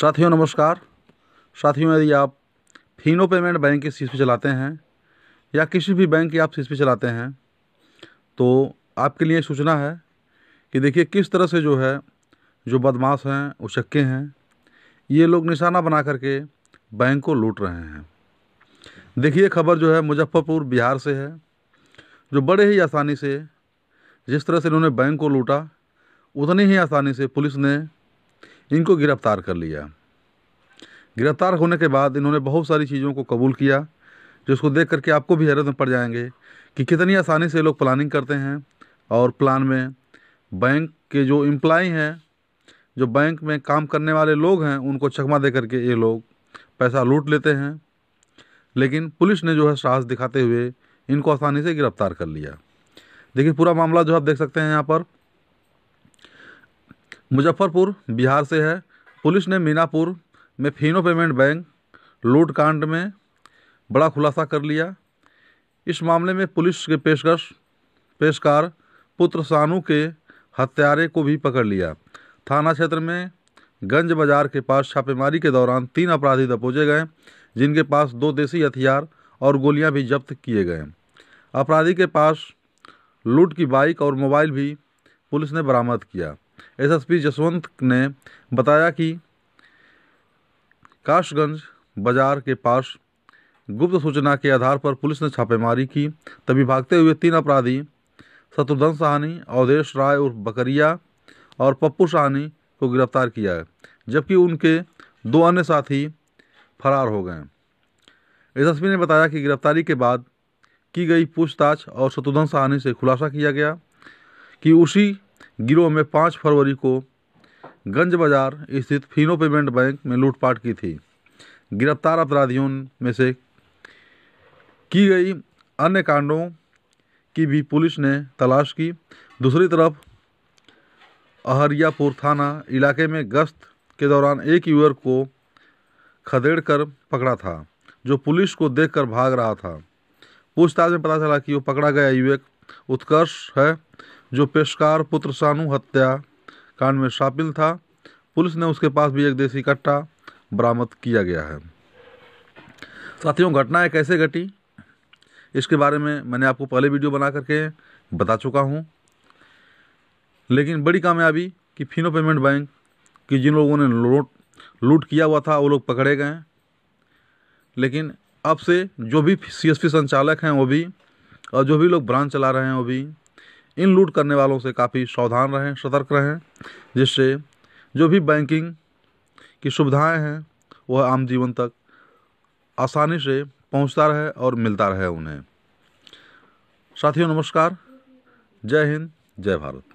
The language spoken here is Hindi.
साथियों नमस्कार साथियों यदि आप फिनो पेमेंट बैंक की सी चलाते हैं या किसी भी बैंक की आप सी चलाते हैं तो आपके लिए सूचना है कि देखिए किस तरह से जो है जो बदमाश हैं उचक्के हैं ये लोग निशाना बना करके बैंक को लूट रहे हैं देखिए खबर जो है मुजफ्फरपुर बिहार से है जो बड़े ही आसानी से जिस तरह से इन्होंने बैंक को लूटा उतनी ही आसानी से पुलिस ने इनको गिरफ़्तार कर लिया गिरफ़्तार होने के बाद इन्होंने बहुत सारी चीज़ों को कबूल किया जिसको देख करके आपको भी हैरत में पड़ जाएंगे कि कितनी आसानी से लोग प्लानिंग करते हैं और प्लान में बैंक के जो एम्प्लाई हैं जो बैंक में काम करने वाले लोग हैं उनको चकमा दे करके ये लोग पैसा लूट लेते हैं लेकिन पुलिस ने जो है साहस दिखाते हुए इनको आसानी से गिरफ़्तार कर लिया देखिए पूरा मामला जो आप देख सकते हैं यहाँ पर मुजफ्फरपुर बिहार से है पुलिस ने मीनापुर में फिनो पेमेंट बैंक लूटकांड में बड़ा खुलासा कर लिया इस मामले में पुलिस के पेशकश पेशकार पुत्र सानू के हत्यारे को भी पकड़ लिया थाना क्षेत्र में गंज बाजार के पास छापेमारी के दौरान तीन अपराधी दबोचे गए जिनके पास दो देसी हथियार और गोलियां भी जब्त किए गए अपराधी के पास लूट की बाइक और मोबाइल भी पुलिस ने बरामद किया एसएसपी जसवंत ने बताया कि काशगंज बाजार के पास गुप्त सूचना के आधार पर पुलिस ने छापेमारी की तभी भागते हुए तीन अपराधी शत्रुधन साहनी अवधेश राय उर्फ बकरिया और पप्पू साहनी को गिरफ्तार किया है जबकि उनके दो अन्य साथी फरार हो गए एसएसपी ने बताया कि गिरफ्तारी के बाद की गई पूछताछ और शत्रुधन साहनी से खुलासा किया गया कि उसी गिरोह में पाँच फरवरी को गंज बाजार स्थित फिनो पेमेंट बैंक में लूटपाट की थी गिरफ्तार अपराधियों में से की गई अन्य कांडों की भी पुलिस ने तलाश की दूसरी तरफ अहरियापुर थाना इलाके में गश्त के दौरान एक युवक को खदेड़ कर पकड़ा था जो पुलिस को देखकर भाग रहा था पूछताछ में पता चला कि वो पकड़ा गया युवक उत्कर्ष है जो पेशकार पुत्र शानू हत्या कांड में शामिल था पुलिस ने उसके पास भी एक देसी कट्टा बरामद किया गया है साथियों घटनाएं कैसे घटी इसके बारे में मैंने आपको पहले वीडियो बना करके बता चुका हूँ लेकिन बड़ी कामयाबी कि फिनो पेमेंट बैंक कि जिन लोगों ने लूट लूट किया हुआ था वो लोग पकड़े गए लेकिन अब से जो भी सीएसपी संचालक हैं वो भी और जो भी लोग ब्रांच चला रहे हैं वो भी इन लूट करने वालों से काफ़ी सावधान रहें सतर्क रहें जिससे जो भी बैंकिंग की सुविधाएं हैं वह आम जीवन तक आसानी से पहुंचता रहे और मिलता रहे उन्हें साथियों नमस्कार जय हिंद जय भारत